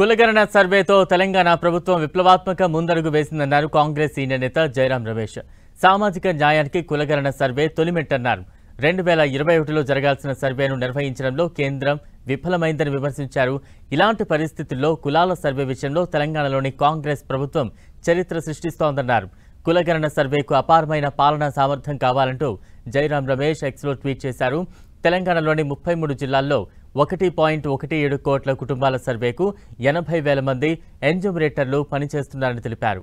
కులగణన సర్వేతో తెలంగాణ ప్రభుత్వం విప్లవాత్మక ముందడుగు వేసిందన్నారు కాంగ్రెస్ సీనియర్ నేత జయరాం రమేష్ సామాజిక న్యాయానికి కులగణన సర్వే తొలిమెట్టన్నారు రెండు వేల ఇరవై ఒకటిలో జరగాల్సిన సర్వేను నిర్వహించడంలో కేంద్రం విఫలమైందని విమర్శించారు ఇలాంటి పరిస్థితుల్లో కులాల సర్వే విషయంలో తెలంగాణలోని కాంగ్రెస్ ప్రభుత్వం చరిత్ర సృష్టిస్తోందన్నారు కులగణన సర్వేకు అపారమైన పాలనా సామర్థ్యం కావాలంటూ జయరాం రమేష్ ఎక్స్లో ట్వీట్ చేశారు తెలంగాణలోని ముప్పై జిల్లాల్లో ఒకటి పాయింట్ ఒకటి ఏడు కోట్ల కుటుంబాల సర్వేకు ఎనభై వేల మంది ఎంజుమరేటర్లు పనిచేస్తున్నారని తెలిపారు